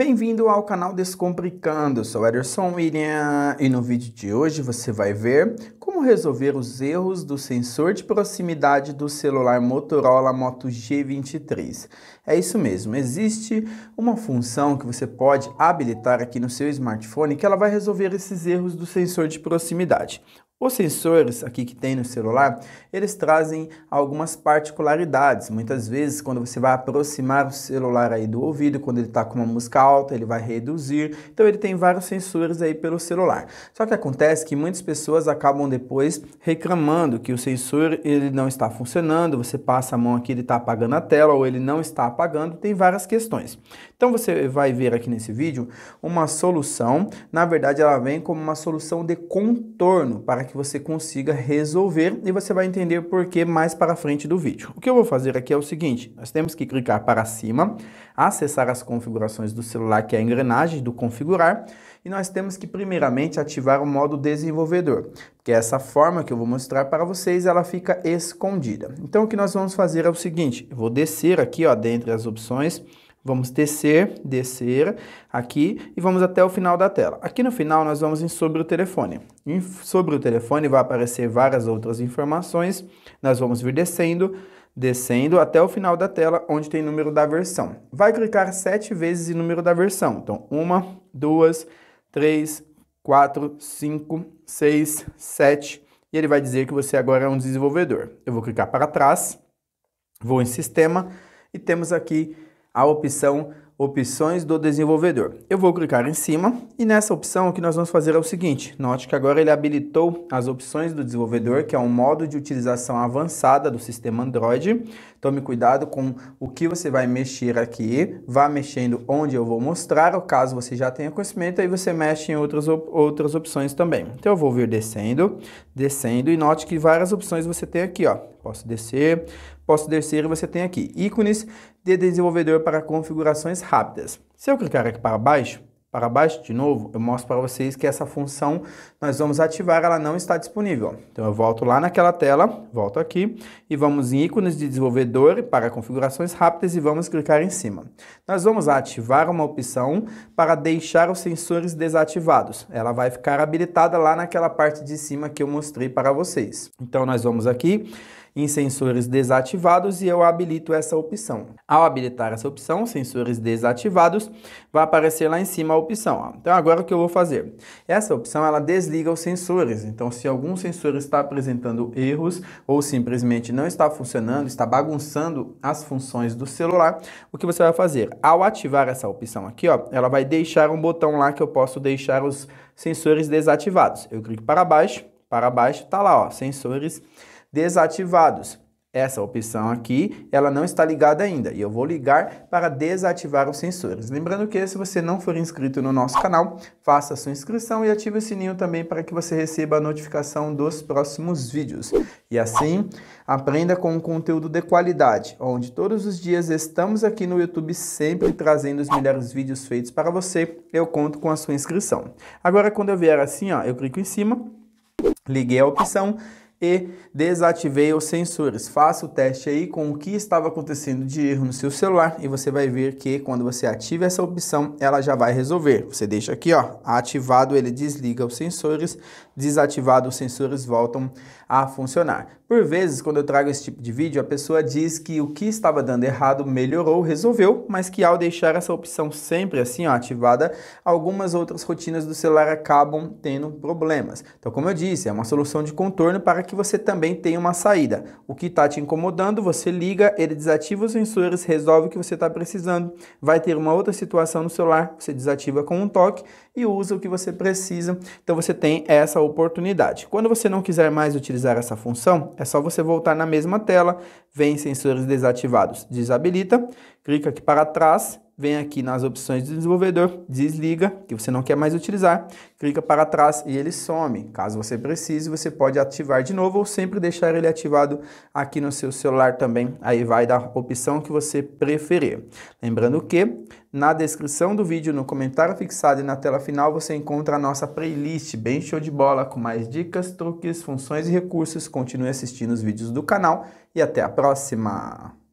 Bem-vindo ao canal Descomplicando, sou Ederson William e no vídeo de hoje você vai ver como resolver os erros do sensor de proximidade do celular Motorola Moto G23. É isso mesmo, existe uma função que você pode habilitar aqui no seu smartphone que ela vai resolver esses erros do sensor de proximidade. Os sensores aqui que tem no celular, eles trazem algumas particularidades. Muitas vezes, quando você vai aproximar o celular aí do ouvido, quando ele está com uma música alta, ele vai reduzir. Então, ele tem vários sensores aí pelo celular. Só que acontece que muitas pessoas acabam depois reclamando que o sensor ele não está funcionando, você passa a mão aqui, ele está apagando a tela ou ele não está apagando, tem várias questões. Então, você vai ver aqui nesse vídeo uma solução. Na verdade, ela vem como uma solução de contorno para que você consiga resolver e você vai entender por que mais para frente do vídeo. O que eu vou fazer aqui é o seguinte, nós temos que clicar para cima, acessar as configurações do celular, que é a engrenagem do configurar, e nós temos que primeiramente ativar o modo desenvolvedor, que é essa forma que eu vou mostrar para vocês, ela fica escondida. Então o que nós vamos fazer é o seguinte, eu vou descer aqui ó, dentre as opções, Vamos descer, descer aqui e vamos até o final da tela. Aqui no final nós vamos em sobre o telefone. Em sobre o telefone vai aparecer várias outras informações. Nós vamos vir descendo, descendo até o final da tela onde tem número da versão. Vai clicar sete vezes em número da versão. Então, uma, duas, três, quatro, cinco, seis, sete. E ele vai dizer que você agora é um desenvolvedor. Eu vou clicar para trás, vou em sistema e temos aqui a opção opções do desenvolvedor. Eu vou clicar em cima e nessa opção o que nós vamos fazer é o seguinte, note que agora ele habilitou as opções do desenvolvedor, que é um modo de utilização avançada do sistema Android. Tome cuidado com o que você vai mexer aqui, vá mexendo onde eu vou mostrar, o caso você já tenha conhecimento, aí você mexe em outras, op outras opções também. Então eu vou vir descendo, descendo e note que várias opções você tem aqui, ó. Posso descer, posso descer e você tem aqui ícones de desenvolvedor para configurações rápidas. Se eu clicar aqui para baixo, para baixo de novo, eu mostro para vocês que essa função nós vamos ativar, ela não está disponível. Então eu volto lá naquela tela, volto aqui e vamos em ícones de desenvolvedor para configurações rápidas e vamos clicar em cima. Nós vamos ativar uma opção para deixar os sensores desativados. Ela vai ficar habilitada lá naquela parte de cima que eu mostrei para vocês. Então nós vamos aqui em sensores desativados e eu habilito essa opção. Ao habilitar essa opção, sensores desativados, vai aparecer lá em cima a opção. Então agora o que eu vou fazer? Essa opção ela desliga os sensores. Então se algum sensor está apresentando erros ou simplesmente não está funcionando, está bagunçando as funções do celular, o que você vai fazer? Ao ativar essa opção aqui, ó, ela vai deixar um botão lá que eu posso deixar os sensores desativados. Eu clico para baixo, para baixo, tá lá, ó, sensores desativados desativados. Essa opção aqui, ela não está ligada ainda e eu vou ligar para desativar os sensores. Lembrando que se você não for inscrito no nosso canal, faça sua inscrição e ative o sininho também para que você receba a notificação dos próximos vídeos. E assim, aprenda com um conteúdo de qualidade, onde todos os dias estamos aqui no YouTube sempre trazendo os melhores vídeos feitos para você. Eu conto com a sua inscrição. Agora, quando eu vier assim, ó, eu clico em cima, liguei a opção e desativei os sensores. Faça o teste aí com o que estava acontecendo de erro no seu celular e você vai ver que quando você ativa essa opção, ela já vai resolver. Você deixa aqui, ó, ativado, ele desliga os sensores, desativado os sensores voltam a funcionar. Por vezes, quando eu trago esse tipo de vídeo, a pessoa diz que o que estava dando errado melhorou, resolveu, mas que ao deixar essa opção sempre assim, ó, ativada, algumas outras rotinas do celular acabam tendo problemas. Então, como eu disse, é uma solução de contorno para que você também tem uma saída. O que está te incomodando, você liga, ele desativa os sensores, resolve o que você está precisando. Vai ter uma outra situação no celular, você desativa com um toque e usa o que você precisa. Então você tem essa oportunidade. Quando você não quiser mais utilizar essa função, é só você voltar na mesma tela, vem sensores desativados, desabilita, clica aqui para trás vem aqui nas opções do desenvolvedor, desliga, que você não quer mais utilizar, clica para trás e ele some. Caso você precise, você pode ativar de novo ou sempre deixar ele ativado aqui no seu celular também. Aí vai da opção que você preferir. Lembrando que na descrição do vídeo, no comentário fixado e na tela final, você encontra a nossa playlist bem show de bola com mais dicas, truques, funções e recursos. Continue assistindo os vídeos do canal e até a próxima!